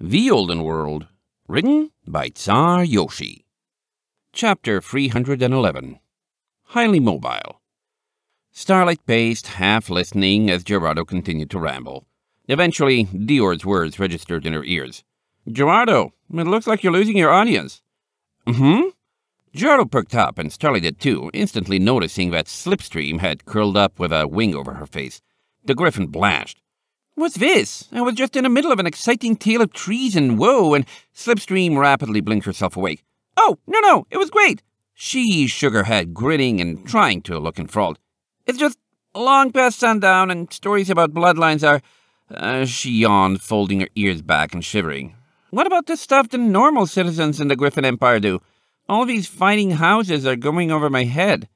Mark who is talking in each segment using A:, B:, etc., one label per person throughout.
A: The Olden World, written by Tsar Yoshi. Chapter 311 Highly Mobile. Starlight paced, half listening, as Gerardo continued to ramble. Eventually, Dior's words registered in her ears. Gerardo, it looks like you're losing your audience. Mm-hmm. Gerardo perked up, and Starlight did too, instantly noticing that Slipstream had curled up with a wing over her face. The Griffin blushed. What's this? I was just in the middle of an exciting tale of treason, woe, and Slipstream rapidly blinked herself awake. Oh, no, no, it was great. She shook her head, grinning and trying to look enthralled. It's just long past sundown, and stories about bloodlines are. Uh, she yawned, folding her ears back and shivering. What about the stuff the normal citizens in the Griffin Empire do? All these fighting houses are going over my head.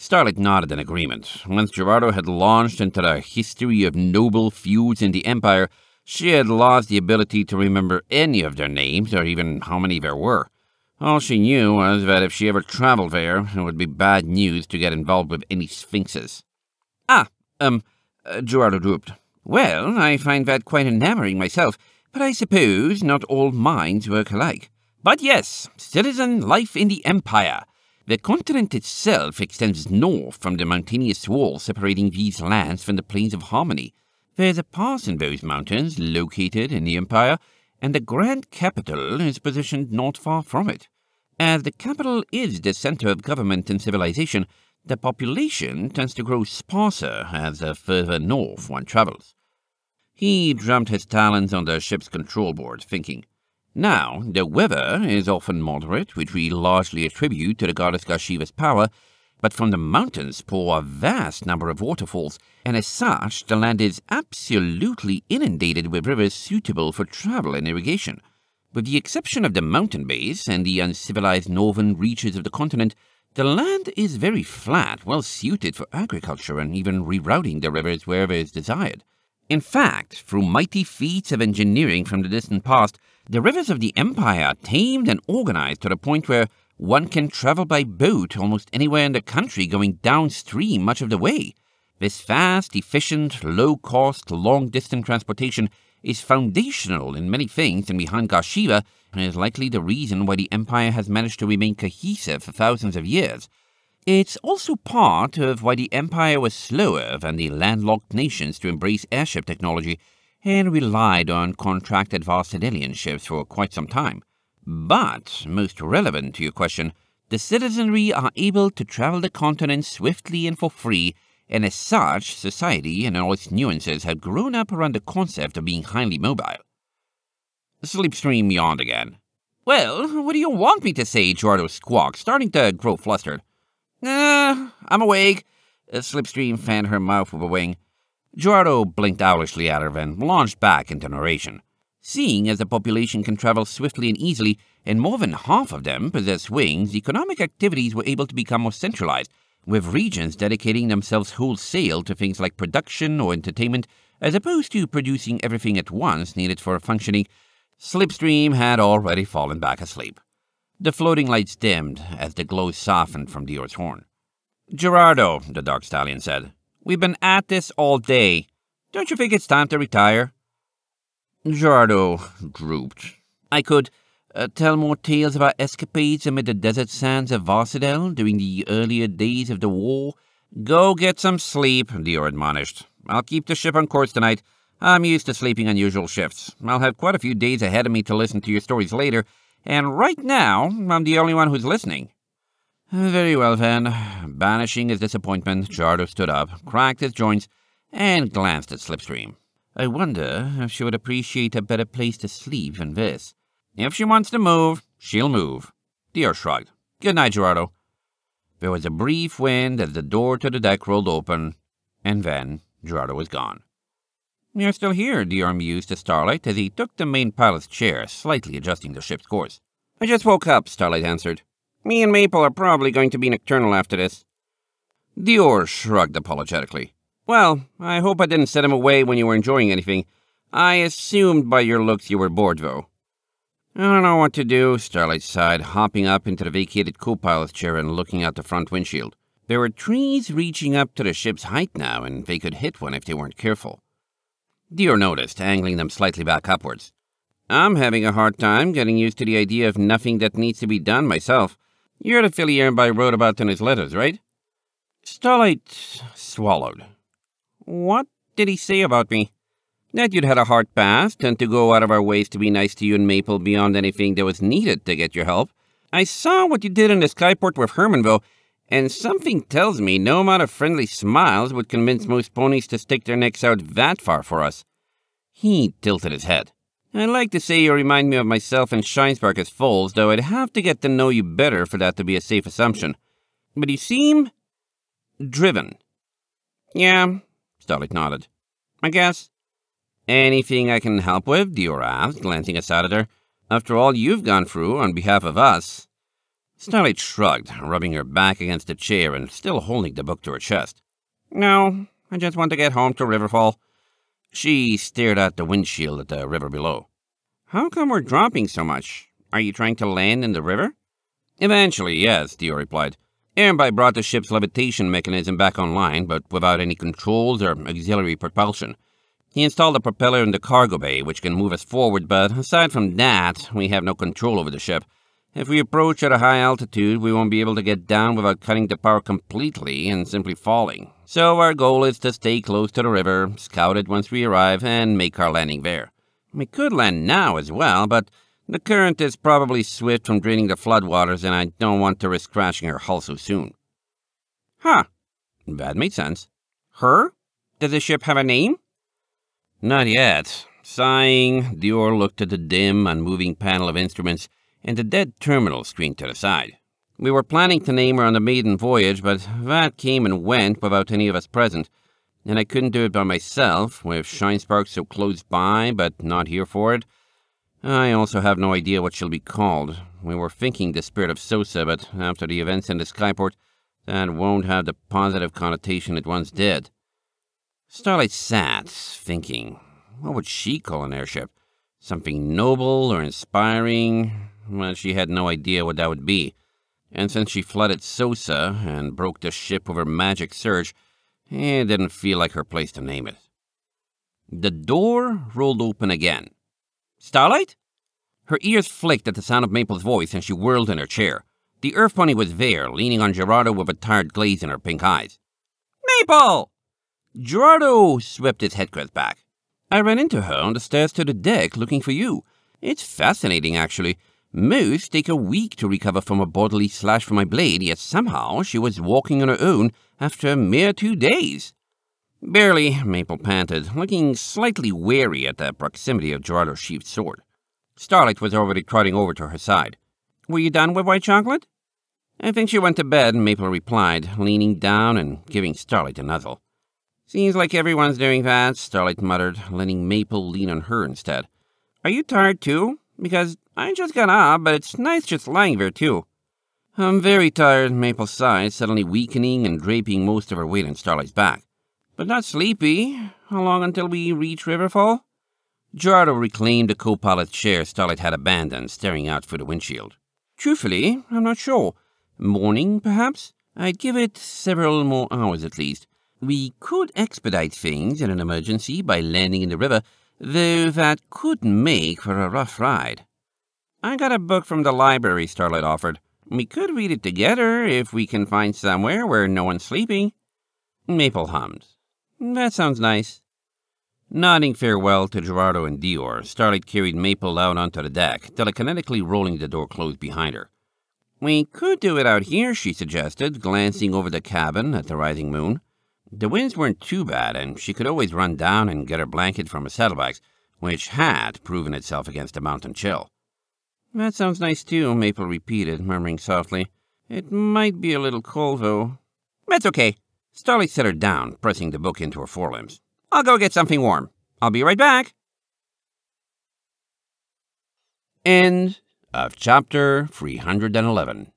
A: Starlight nodded in agreement. Once Gerardo had launched into the history of noble feuds in the Empire, she had lost the ability to remember any of their names or even how many there were. All she knew was that if she ever traveled there, it would be bad news to get involved with any sphinxes. Ah, um, uh, Gerardo drooped. Well, I find that quite enamoring myself, but I suppose not all minds work alike. But yes, citizen life in the Empire. The continent itself extends north from the mountainous wall separating these lands from the plains of harmony. There's a pass in those mountains located in the empire, and the grand capital is positioned not far from it. As the capital is the center of government and civilization, the population tends to grow sparser as the further north one travels. He drummed his talons on the ship's control board, thinking, now, the weather is often moderate, which we largely attribute to the goddess Gashiva's power, but from the mountains pour a vast number of waterfalls, and as such the land is absolutely inundated with rivers suitable for travel and irrigation. With the exception of the mountain base and the uncivilized northern reaches of the continent, the land is very flat, well suited for agriculture and even rerouting the rivers wherever is desired. In fact, through mighty feats of engineering from the distant past, the rivers of the empire are tamed and organized to the point where one can travel by boat almost anywhere in the country, going downstream much of the way. This fast, efficient, low cost, long distance transportation is foundational in many things, and behind Garshiva and is likely the reason why the empire has managed to remain cohesive for thousands of years. It's also part of why the empire was slower than the landlocked nations to embrace airship technology and relied on contracted Valsadelian ships for quite some time. But, most relevant to your question, the citizenry are able to travel the continent swiftly and for free, and as such, society and all its nuances have grown up around the concept of being highly mobile. Slipstream yawned again. Well, what do you want me to say, Giordo Squawk, starting to grow flustered? Ah, I'm awake. Slipstream fanned her mouth with a wing. Gerardo blinked owlishly at her and launched back into narration. Seeing as the population can travel swiftly and easily, and more than half of them possess wings, economic activities were able to become more centralized, with regions dedicating themselves wholesale to things like production or entertainment, as opposed to producing everything at once needed for functioning. Slipstream had already fallen back asleep. The floating lights dimmed as the glow softened from the Earth's horn. Gerardo, the dark stallion said, We've been at this all day. Don't you think it's time to retire? Gerardo drooped. I could uh, tell more tales of our escapades amid the desert sands of Varsidel during the earlier days of the war. Go get some sleep, Dior admonished. I'll keep the ship on course tonight. I'm used to sleeping unusual shifts. I'll have quite a few days ahead of me to listen to your stories later, and right now, I'm the only one who's listening. Very well, then. Banishing his disappointment, Jardo stood up, cracked his joints, and glanced at Slipstream. I wonder if she would appreciate a better place to sleep than this. If she wants to move, she'll move. Dear shrugged. Good night, Gerardo. There was a brief wind as the door to the deck rolled open, and then Gerardo was gone. You're still here, Dior mused to Starlight as he took the main pilot's chair, slightly adjusting the ship's course. I just woke up, Starlight answered. Me and Maple are probably going to be nocturnal after this. Dior shrugged apologetically. Well, I hope I didn't set him away when you were enjoying anything. I assumed by your looks you were bored, though. I don't know what to do, Starlight sighed, hopping up into the vacated co-pilot's chair and looking out the front windshield. There were trees reaching up to the ship's height now, and they could hit one if they weren't careful. Deer noticed, angling them slightly back upwards. I'm having a hard time getting used to the idea of nothing that needs to be done myself. You're the filly I wrote about in his letters, right? Starlight swallowed. What did he say about me? That you'd had a hard past and to go out of our ways to be nice to you and Maple beyond anything that was needed to get your help. I saw what you did in the skyport with Hermanville, and something tells me no amount of friendly smiles would convince most ponies to stick their necks out that far for us. He tilted his head. I'd like to say you remind me of myself and Shinespark as foals, though I'd have to get to know you better for that to be a safe assumption. But you seem... driven. Yeah, Starlight nodded. I guess. Anything I can help with, Dior asked, glancing aside at her. After all you've gone through on behalf of us. Starlight shrugged, rubbing her back against a chair and still holding the book to her chest. No, I just want to get home to Riverfall. She stared out the windshield at the river below. How come we're dropping so much? Are you trying to land in the river? Eventually, yes, Theo replied. Aaronby brought the ship's levitation mechanism back online, but without any controls or auxiliary propulsion. He installed a propeller in the cargo bay, which can move us forward, but aside from that, we have no control over the ship. If we approach at a high altitude, we won't be able to get down without cutting the power completely and simply falling. So our goal is to stay close to the river, scout it once we arrive, and make our landing there. We could land now as well, but the current is probably swift from draining the floodwaters, and I don't want to risk crashing her hull so soon. Huh. That made sense. Her? Does the ship have a name? Not yet. Sighing, Dior looked at the dim, unmoving panel of instruments and the dead terminal screen to the side. We were planning to name her on the maiden voyage, but that came and went without any of us present. And I couldn't do it by myself, with Shinespark so close by, but not here for it. I also have no idea what she'll be called. We were thinking the spirit of Sosa, but after the events in the Skyport, that won't have the positive connotation it once did. Starlight sat, thinking. What would she call an airship? Something noble or inspiring? Well, she had no idea what that would be and since she flooded Sosa and broke the ship over Magic Surge, it didn't feel like her place to name it. The door rolled open again. Starlight? Her ears flicked at the sound of Maple's voice and she whirled in her chair. The Earth Bunny was there, leaning on Gerardo with a tired glaze in her pink eyes. Maple! Gerardo swept his headcloth back. I ran into her on the stairs to the deck looking for you. It's fascinating, actually. Most take a week to recover from a bodily slash from my blade, yet somehow she was walking on her own after a mere two days. Barely, Maple panted, looking slightly wary at the proximity of Gerardo's sheathed sword. Starlight was already trotting over to her side. Were you done with white chocolate? I think she went to bed, Maple replied, leaning down and giving Starlight a nuzzle. Seems like everyone's doing that, Starlight muttered, letting Maple lean on her instead. Are you tired too? Because I just got up, but it's nice just lying there, too. I'm very tired, Maple sighed, suddenly weakening and draping most of her weight on Starlight's back. But not sleepy. How long until we reach Riverfall? Gerardo reclaimed the co-pilot's chair Starlight had abandoned, staring out through the windshield. Truthfully, I'm not sure. Morning, perhaps? I'd give it several more hours at least. We could expedite things in an emergency by landing in the river, though that could make for a rough ride. I got a book from the library, Starlight offered. We could read it together if we can find somewhere where no one's sleeping. Maple hummed. That sounds nice. Nodding farewell to Gerardo and Dior, Starlight carried Maple out onto the deck, telekinetically rolling the door closed behind her. We could do it out here, she suggested, glancing over the cabin at the rising moon. The winds weren't too bad, and she could always run down and get her blanket from her saddlebags, which had proven itself against a mountain chill. That sounds nice too, Maple repeated, murmuring softly. It might be a little cold, though. That's okay. Starlight settled down, pressing the book into her forelimbs. I'll go get something warm. I'll be right back. End of chapter 311.